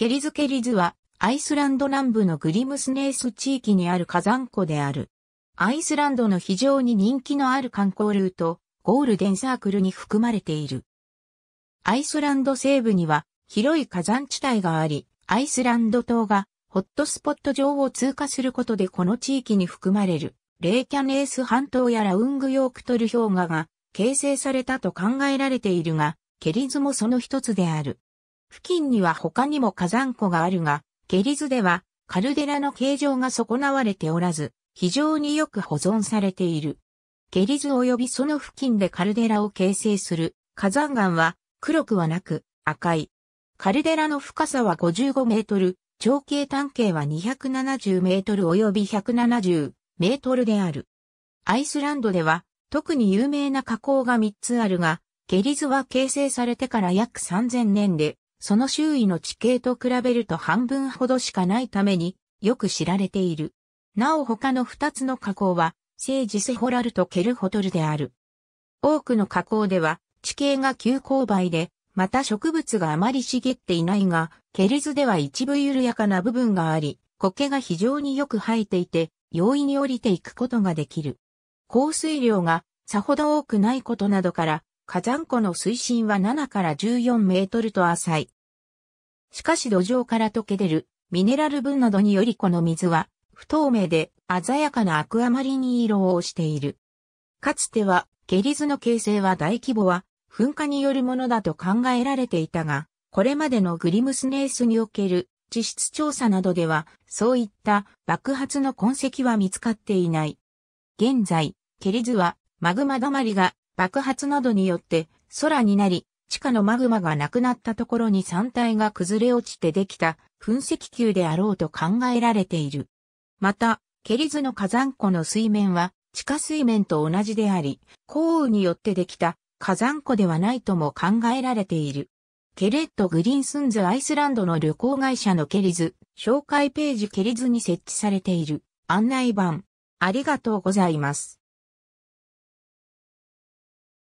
ケリズケリズは、アイスランド南部のグリムスネース地域にある火山湖である。アイスランドの非常に人気のある観光ルート、ゴールデンサークルに含まれている。アイスランド西部には広い火山地帯があり、アイスランド島がホットスポット上を通過することでこの地域に含まれる、レイキャネース半島やラウングヨークトル氷河が形成されたと考えられているが、ケリズもその一つである。付近には他にも火山湖があるが、下リズではカルデラの形状が損なわれておらず、非常によく保存されている。下リズ及びその付近でカルデラを形成する火山岩は黒くはなく赤い。カルデラの深さは55メートル、長径単径は270メートル及び170メートルである。アイスランドでは特に有名な火口が3つあるが、下リズは形成されてから約3000年でその周囲の地形と比べると半分ほどしかないために、よく知られている。なお他の二つの河口は、聖ジセホラルとケルホトルである。多くの河口では、地形が急勾配で、また植物があまり茂っていないが、ケルズでは一部緩やかな部分があり、苔が非常によく生えていて、容易に降りていくことができる。降水量がさほど多くないことなどから、火山湖の水深は7から14メートルと浅い。しかし土壌から溶け出るミネラル分などによりこの水は不透明で鮮やかなアクアマリン色をしている。かつてはゲリズの形成は大規模は噴火によるものだと考えられていたが、これまでのグリムスネースにおける地質調査などでは、そういった爆発の痕跡は見つかっていない。現在、ケリズはマグマだまりが爆発などによって空になり、地下のマグマがなくなったところに山体が崩れ落ちてできた噴石球であろうと考えられている。また、ケリズの火山湖の水面は地下水面と同じであり、降雨によってできた火山湖ではないとも考えられている。ケレット・グリーンスンズ・アイスランドの旅行会社のケリズ、紹介ページケリズに設置されている案内板。ありがとうございます。